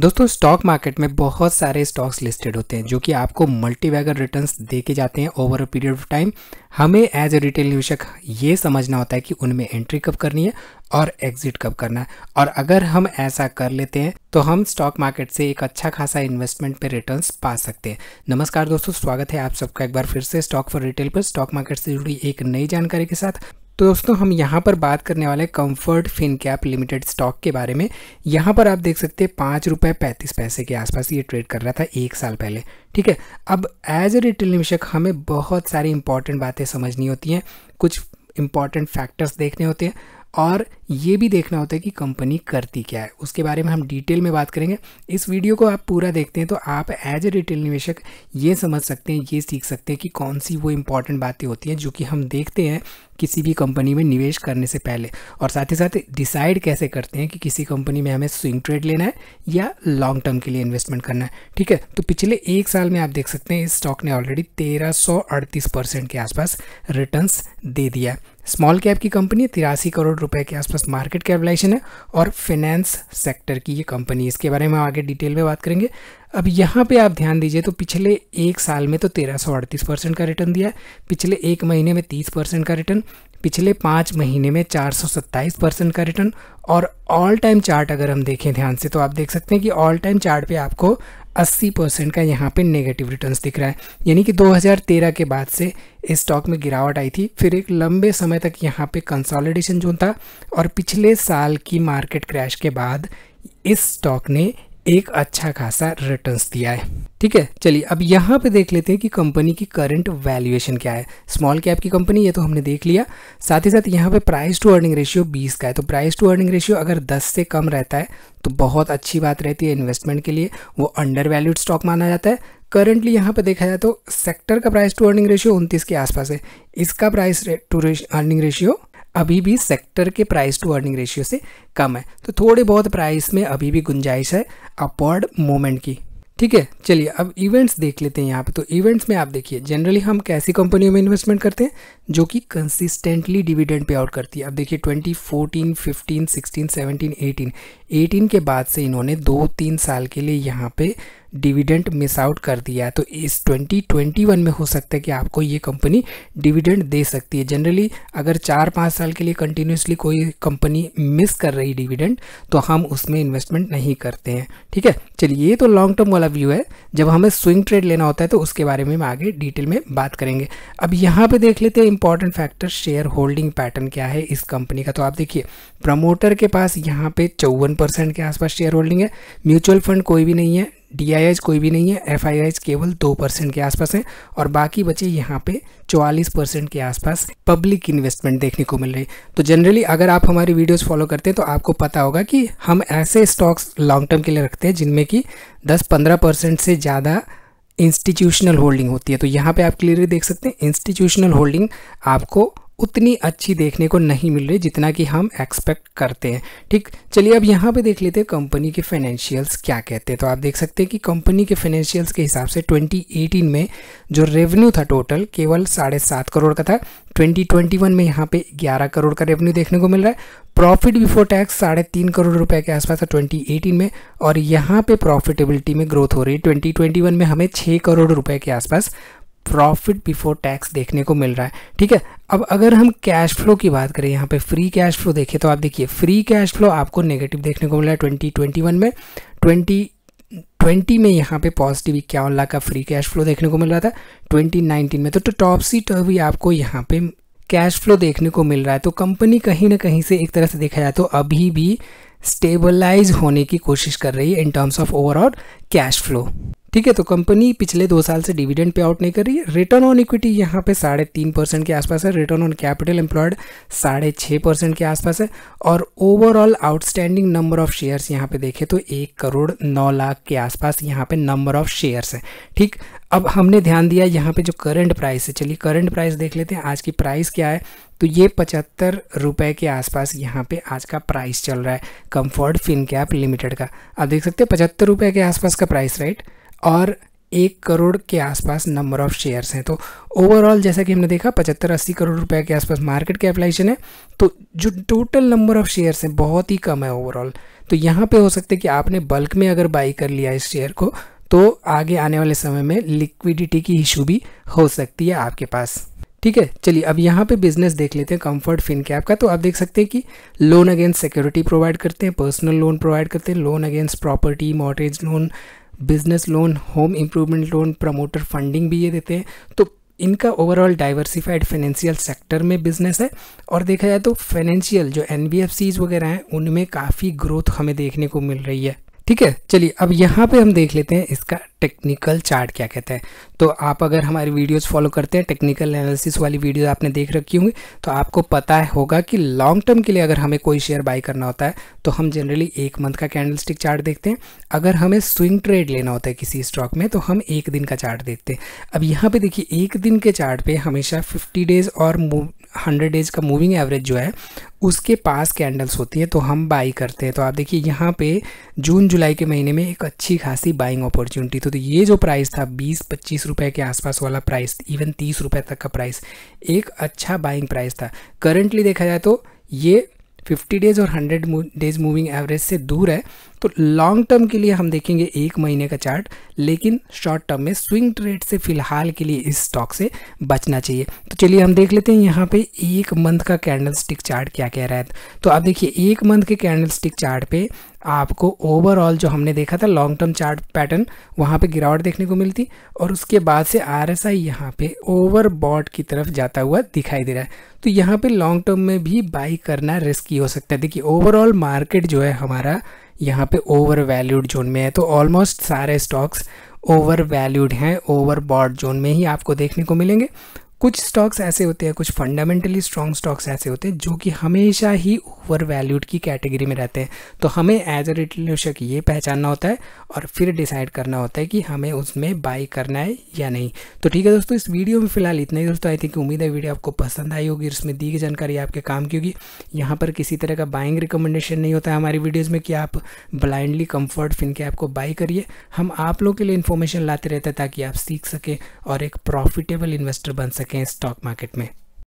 दोस्तों stock market में बहुत सारे स्टॉक्स लिस्टेड होते हैं जो कि आपको मल्टी वैगर रिटर्न्स दे के जाते हैं over a period of time हमें एज ए रिटेल निवेशक ये समझना होता है कि उनमें एंट्री कब करनी है और एग्जिट कब करना है और अगर हम ऐसा कर लेते हैं तो हम स्टॉक मार्केट से एक अच्छा खासा इन्वेस्टमेंट पे रिटर्न्स पा सकते हैं नमस्कार दोस्तों स्वागत है आप सबका एक बार फिर से स्टॉक फॉर रिटेल पर स्टॉक मार्केट से जुड़ी एक नई जानकारी के साथ तो दोस्तों हम यहाँ पर बात करने वाले हैं Comfort Fin Cap Limited stock के बारे में यहाँ पर आप देख सकते हैं पाँच रुपये पैंतीस पैसे के आसपास ये ट्रेड कर रहा था एक साल पहले ठीक है अब एज ए रिटेल निवेशक हमें बहुत सारी इंपॉर्टेंट बातें समझनी होती हैं कुछ इंपॉर्टेंट फैक्टर्स देखने होते हैं और ये भी देखना होता है कि कंपनी करती क्या है उसके बारे में हम डिटेल में बात करेंगे इस वीडियो को आप पूरा देखते हैं तो आप एज ए रिटेल निवेशक ये समझ सकते हैं ये सीख सकते हैं कि कौन सी वो इम्पॉर्टेंट बातें होती हैं जो कि हम देखते हैं किसी भी कंपनी में निवेश करने से पहले और साथ ही साथ डिसाइड कैसे करते हैं कि किसी कंपनी में हमें स्विंग ट्रेड लेना है या लॉन्ग टर्म के लिए इन्वेस्टमेंट करना है ठीक है तो पिछले एक साल में आप देख सकते हैं इस स्टॉक ने ऑलरेडी तेरह के आसपास रिटर्न्स दे दिया स्मॉल कैप की कंपनी तिरासी करोड़ रुपए के आसपास मार्केट कैपिटलाइजेशन है और फाइनेंस सेक्टर की ये कंपनी इसके बारे में आगे डिटेल में बात करेंगे अब यहाँ पे आप ध्यान दीजिए तो पिछले एक साल में तो तेरह सौ अड़तीस परसेंट का रिटर्न दिया है पिछले एक महीने में तीस परसेंट का रिटर्न पिछले पाँच महीने में चार सौ सत्ताईस परसेंट का रिटर्न और ऑल टाइम चार्ट अगर हम देखें ध्यान से तो आप देख सकते हैं कि ऑल टाइम चार्ट पे आपको अस्सी परसेंट का यहाँ पे नेगेटिव रिटर्न्स दिख रहा है यानी कि 2013 के बाद से इस स्टॉक में गिरावट आई थी फिर एक लंबे समय तक यहाँ पे कंसोलिडेशन जोन था और पिछले साल की मार्केट क्रैश के बाद इस स्टॉक ने एक अच्छा खासा रिटर्न्स दिया है ठीक है चलिए अब यहाँ पे देख लेते हैं कि कंपनी की करंट वैल्यूएशन क्या है स्मॉल कैप की कंपनी ये तो हमने देख लिया साथ ही साथ यहाँ पे प्राइस टू अर्निंग रेशियो 20 का है तो प्राइस टू अर्निंग रेशियो अगर 10 से कम रहता है तो बहुत अच्छी बात रहती है इन्वेस्टमेंट के लिए वो अंडर वैल्यूड स्टॉक माना जाता है करंटली यहाँ पर देखा जाए तो सेक्टर का प्राइस टू अर्निंग रेशियो उनतीस के आसपास है इसका प्राइस टू अर्निंग रेशियो अभी भी सेक्टर के प्राइस टू अर्निंग रेशियो से कम है तो थोड़े बहुत प्राइस में अभी भी गुंजाइश है अपवर्ड मोमेंट की ठीक है चलिए अब इवेंट्स देख लेते हैं यहाँ पे तो इवेंट्स में आप देखिए जनरली हम कैसी कंपनियों में इन्वेस्टमेंट करते हैं जो कि कंसिस्टेंटली डिविडेंड पे आउट करती है अब देखिए 2014, 15, 16, 17, 18 18 के बाद से इन्होंने दो तीन साल के लिए यहाँ पे डिविडेंड मिस आउट कर दिया तो इस 2021 में हो सकता है कि आपको ये कंपनी डिविडेंड दे सकती है जनरली अगर चार पाँच साल के लिए कंटिन्यूसली कोई कंपनी मिस कर रही डिविडेंड तो हम उसमें इन्वेस्टमेंट नहीं करते हैं ठीक है चलिए ये तो लॉन्ग टर्म वाला व्यू है जब हमें स्विंग ट्रेड लेना होता है तो उसके बारे में हम आगे डिटेल में बात करेंगे अब यहाँ पर देख लेते हैं important factor share holding pattern क्या है इस कंपनी का तो आप देखिए प्रमोटर के पास यहाँ पे चौवन परसेंट के आसपास शेयर होल्डिंग है म्यूचुअल फंड कोई भी नहीं है डी कोई भी नहीं है एफ केवल दो परसेंट के आसपास हैं और बाकी बचे यहाँ पे चौवालीस परसेंट के आसपास पब्लिक इन्वेस्टमेंट देखने को मिल रही तो जनरली अगर आप हमारी वीडियोस फॉलो करते हैं तो आपको पता होगा कि हम ऐसे स्टॉक्स लॉन्ग टर्म के लिए रखते हैं जिनमें कि दस पंद्रह परसेंट से ज़्यादा इंस्टीट्यूशनल होल्डिंग होती है तो यहाँ पर आप क्लियरली देख सकते हैं इंस्टीट्यूशनल होल्डिंग आपको उतनी अच्छी देखने को नहीं मिल रही जितना कि हम एक्सपेक्ट करते हैं ठीक चलिए अब यहाँ पे देख लेते हैं कंपनी के फाइनेंशियल्स क्या कहते हैं तो आप देख सकते हैं कि कंपनी के फाइनेंशियल्स के हिसाब से 2018 में जो रेवेन्यू था टोटल केवल साढ़े सात करोड़ का था 2021 में यहाँ पे 11 करोड़ का रेवेन्यू देखने को मिल रहा है प्रॉफिट बिफोर टैक्स साढ़े तीन करोड़ रुपए के आसपास था 2018 में और यहाँ पे प्रॉफिटेबिलिटी में ग्रोथ हो रही है 2021 में हमें छः करोड़ रुपए के आसपास प्रॉफिट बिफोर टैक्स देखने को मिल रहा है ठीक है अब अगर हम कैश फ्लो की बात करें यहाँ पे फ्री कैश फ्लो देखें तो आप देखिए फ्री कैश फ्लो आपको नेगेटिव देखने को मिला है ट्वेंटी ट्वेंटी वन में ट्वेंटी ट्वेंटी में यहाँ पे पॉजिटिव इक्यावन लाख का फ्री कैश फ्लो देखने को मिल रहा था ट्वेंटी नाइनटीन में तो टॉप सीट भी आपको यहाँ पे कैश फ्लो देखने को मिल रहा है तो कंपनी कहीं ना कहीं से एक तरह से देखा जाए तो अभी भी स्टेबलाइज होने की कोशिश कर रही है in terms of overall cash flow ठीक है तो कंपनी पिछले दो साल से डिविडेंड पे आउट नहीं कर रही है रिटर्न ऑन इक्विटी यहाँ पे साढ़े तीन परसेंट के आसपास है रिटर्न ऑन कैपिटल एम्प्लॉयड साढ़े छः परसेंट के आसपास है और overall outstanding number of shares यहाँ पे देखें तो एक करोड़ नौ लाख के आसपास यहाँ पे नंबर ऑफ शेयर्स हैं ठीक अब हमने ध्यान दिया यहाँ पे जो करंट प्राइस है चलिए करंट प्राइस देख लेते हैं आज की प्राइस क्या है तो ये पचहत्तर रुपए के आसपास यहाँ पे आज का प्राइस चल रहा है कंफर्ट फिन कैप लिमिटेड का आप देख सकते हैं पचहत्तर रुपए के आसपास का प्राइस राइट right? और एक करोड़ के आसपास नंबर ऑफ शेयर्स हैं तो ओवरऑल जैसा कि हमने देखा पचहत्तर अस्सी करोड़ रुपए के आसपास मार्केट कैपिटलाइजेशन है तो जो टोटल नंबर ऑफ शेयर्स हैं बहुत ही कम है ओवरऑल तो यहाँ पे हो सकता है कि आपने बल्क में अगर बाई कर लिया इस शेयर को तो आगे आने वाले समय में लिक्विडिटी की इशू भी हो सकती है आपके पास ठीक है चलिए अब यहाँ पे बिजनेस देख लेते हैं कंफर्ट फिन कैप का तो आप देख सकते हैं कि लोन अगेंस्ट सिक्योरिटी प्रोवाइड करते हैं पर्सनल लोन प्रोवाइड करते हैं loan against property mortgage loan business loan home improvement loan promoter funding भी ये देते हैं तो इनका ओवरऑल डाइवर्सिफाइड फाइनेंशियल सेक्टर में बिजनेस है और देखा जाए तो फाइनेंशियल जो एन वगैरह हैं उनमें काफ़ी ग्रोथ हमें देखने को मिल रही है ठीक है चलिए अब यहाँ पे हम देख लेते हैं इसका टेक्निकल चार्ट क्या कहते हैं तो आप अगर हमारी वीडियोस फॉलो करते हैं टेक्निकल एनालिसिस वाली वीडियो आपने देख रखी होंगी तो आपको पता होगा कि लॉन्ग टर्म के लिए अगर हमें कोई शेयर बाई करना होता है तो हम जनरली एक मंथ का कैंडल चार्ट देखते हैं अगर हमें स्विंग ट्रेड लेना होता है किसी स्टॉक में तो हम एक दिन का चार्ट देखते हैं अब यहाँ पर देखिए एक दिन के चार्ट पे हमेशा फिफ्टी डेज़ और हंड्रेड डेज़ का मूविंग एवरेज जो है उसके पास कैंडल्स होती है तो हम बाई करते हैं तो आप देखिए यहाँ पे जून जुलाई के महीने में एक अच्छी खासी बाइंग अपॉर्चुनिटी थी तो ये जो प्राइस था बीस पच्चीस रुपये के आसपास वाला प्राइस इवन तीस रुपये तक का प्राइस एक अच्छा बाइंग प्राइस था करंटली देखा जाए तो ये 50 डेज और 100 डेज मूविंग एवरेज से दूर है तो लॉन्ग टर्म के लिए हम देखेंगे एक महीने का चार्ट लेकिन शॉर्ट टर्म में स्विंग ट्रेड से फिलहाल के लिए इस स्टॉक से बचना चाहिए तो चलिए हम देख लेते हैं यहाँ पे एक मंथ का कैंडल स्टिक चार्ट क्या कह रहा है तो आप देखिए एक मंथ के कैंडल स्टिक चार्ट पे आपको ओवरऑल जो हमने देखा था लॉन्ग टर्म चार्ट पैटर्न वहाँ पे गिरावट देखने को मिलती और उसके बाद से आर एस आई यहाँ पे ओवर बॉट की तरफ जाता हुआ दिखाई दे रहा है तो यहाँ पे लॉन्ग टर्म में भी बाई करना रिस्की हो सकता है देखिए ओवरऑल मार्केट जो है हमारा यहाँ पे ओवर वैल्यूड जोन में है तो ऑलमोस्ट सारे स्टॉक्स ओवर वैल्यूड हैं ओवर बॉड जोन में ही आपको देखने को मिलेंगे कुछ स्टॉक्स ऐसे होते हैं कुछ फंडामेंटली स्ट्रॉन्ग स्टॉक्स ऐसे होते हैं जो कि हमेशा ही ओवर वैल्यूड की कैटेगरी में रहते हैं तो हमें एज अ रिटेलशक ये पहचानना होता है और फिर डिसाइड करना होता है कि हमें उसमें बाई करना है या नहीं तो ठीक है दोस्तों इस वीडियो में फिलहाल इतना ही दोस्तों आई थिंक उम्मीद है वीडियो आपको पसंद आई होगी उसमें दी गई जानकारी आपके काम की होगी यहाँ पर किसी तरह का बाइंग रिकमेंडेशन नहीं होता है हमारी वीडियोज़ में कि आप ब्लाइंडली कम्फर्ट फिन के आपको बाई करिए हम आप लोग के लिए इन्फॉर्मेशन लाते रहते हैं ताकि आप सीख सकें और एक प्रॉफिटेबल इन्वेस्टर बन सकें सकें स्टॉक मार्केट में